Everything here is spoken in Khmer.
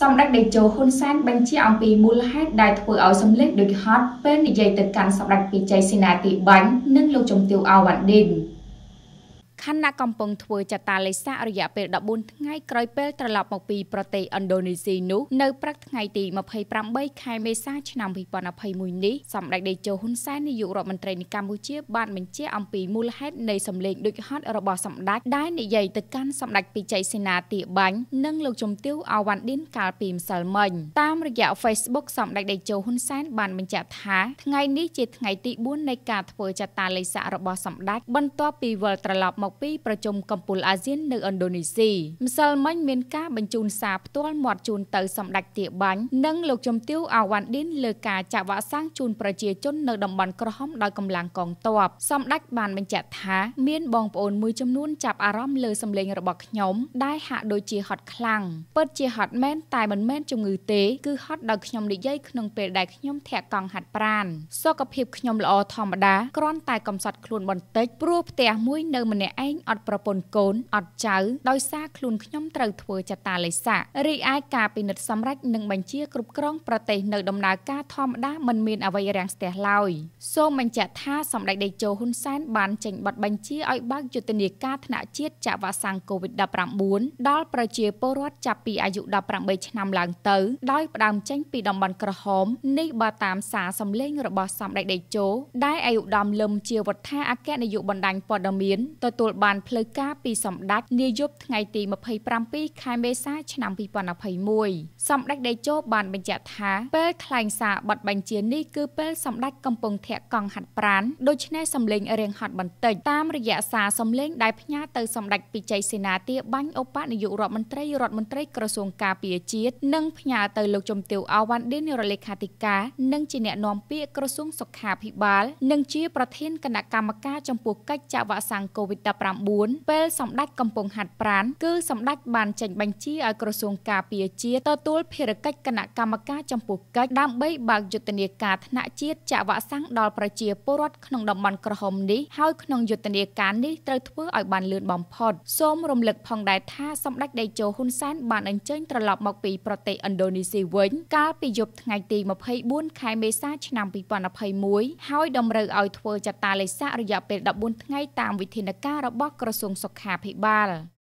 សម្ដេចតេជោហ៊ុនសែនបញ្ជាអំពីមូលហេតុដែលធ្វើឲ្យសម្លេងដូចហត់ពេលនិយាយទៅកាន់សម្ដេចពិជ័យសេនាទីបាញ់និងលោកជំទាវអាវ៉ាន់ឌិន។ខណៈកំពុងធ្វើចតាលេសារយៈពេល14ថ្ងៃក្រោយពេលត្រឡប់មកពីប្រទេសឥណ្ឌូនេស៊ីនោះនៅព្រឹកថ្ងៃទី28ខែមេសាឆ្នាំ2021នេះសម្ដេចតេជោហ៊ុនសែននាយករដ្ឋមន្ត្រីនៃកម្ពុជាបានបញ្ជាអំពីមូលហេតុនៃសម្លេងដូចហត់របស់សម្ដេចដែលនិយាយទៅកាន់សម្ដេចពិជ័យសេនាទាបាញ់និងលោកជំទាវអាវ៉ាន់ឌិនកាលពីម្សិលមិញតាមរយៈ Facebook សម្ដេចតេជោហ៊ុនសែនបានបញ្ជាក់ថាថ្ងៃនេះជា ថ្ងៃទី4នៃការធ្វើចតាលេសារបស់សម្ដេចបន្ទាប់ពីវិលត្រឡប់មកមកពីប្រជុំកំពូលអាស៊ាននៅឥណ្ឌូនេស៊ីម្សិលមិញមានការបញ្ជូនសារផ្ទាល់មាត់ជូនទៅសម្ដេចទាបាញ់និងលោកជំទាវអាវ៉ាន់ឌិនលើការចាក់វ៉ាក់សាំងជូនប្រជាជននៅតំបន់ក្រហមដោយកម្លាំងកងទ័ពសម្ដេចបានបញ្ជាក់ថាមានបងប្អូនមួយចំនួនចាប់អារម្មណ៍លើសម្លេងរបស់ខ្ញុំដែលហាក់ដូចជាហត់ខ្លាំងពិតជាហត់មែនតែមិនមែនជំងឺទេគឺហត់ដោយខ្ញុំនិយាយក្នុងពេលដែលខ្ញុំធាក់កង់ហាត់ប្រានសុខភាពខ្ញុំល្អធម្មតាគ្រាន់តែកំសត់ខ្លួនបន្តិចព្រោះផ្ទះមួយនៅម្នាក់ឯងអត់ប្រពន្ធកូនអត់ចៅ ដោយសារខ្លួនខ្ញុំត្រូវធ្វើចតាលេសារីឯការពិនិត្យសម្រេចនិងបញ្ជាគ្រប់គ្រងប្រទេសនៅដំណើរការធម្មតាមិនមានអ្វីរាំងស្ទះឡើយសូមបញ្ជាក់ថាសម្ដេចតេជោហ៊ុនសែនបានចេញប័ណ្ណបញ្ជាឲ្យបើកយុទ្ធនាការថ្នាក់ជាតិចាក់វ៉ាក់សាំង COVID-19 ដល់ប្រជាពលរដ្ឋចាប់ពីអាយុ18ឆ្នាំឡើងទៅដោយផ្ដើមចេញពីតំបន់ក្រហមនេះបើតាមសារសម្លេងរបស់សម្ដេចតេជោដែលអាយុដំលឹមជាវុធាអគ្គនាយកបណ្ដាញព័ត៌មានទទួលទទួលបានផ្លូវការពីសម្ដេចនាយប់ថ្ងៃទី27ខែមេសា ឆ្នាំ2021សម្ដេចដេជោបានបញ្ជាក់ថាពេលថ្លែងសារបទបញ្ជានេះគឺពេលសម្ដេចកំពុងធាក់កង់ហាត់ប្រានដូច្នេះសម្លេងរៀងហត់បន្តិចតាមរយៈសារសម្លេងដែលផ្ញើទៅសម្ដេចពិជ័យសេនាទាបាញ់ឧបនាយករដ្ឋមន្ត្រីរដ្ឋមន្ត្រីក្រសួងការពារជាតិនិងផ្ញើទៅលោកជំទាវអាវ៉ាន់ឌិនរដ្ឋលេខាធិការនិងជាអ្នកណែនាំពាក្យក្រសួងសុខាភិបាលនិងជាប្រធានគណៈកម្មការចំពោះកិច្ចចាក់វ៉ាក់សាំង COVID-19 2019ពេលសម្ដេចកំពុងហាត់ប្រាន គឺសម្ដេចបានចេញបញ្ជាឲ្យក្រសួងការពារជាតិទទួលភារកិច្ចគណៈកម្មការចំពោះកិច្ចដើម្បីបើកយុទ្ធនាការថ្នាក់ជាតិចាក់វ៉ាក់សាំងដល់ប្រជាពលរដ្ឋក្នុងតំបន់ក្រហមនេះហើយក្នុងយុទ្ធនាការនេះត្រូវធ្វើឲ្យបានលឿនបំផុតសូមរំលឹកផងដែរថាសម្ដេចតេជោហ៊ុនសែនបានអញ្ជើញត្រឡប់មកពីប្រទេសឥណ្ឌូនេស៊ីវិញកាលពីយប់ថ្ងៃទី24ខែមេសាឆ្នាំ2021ហើយតម្រូវឲ្យធ្វើចតាលេខសារយៈពេល14ថ្ងៃតាមវិធានការរបស់ក្រសួងសុខាភិបាល។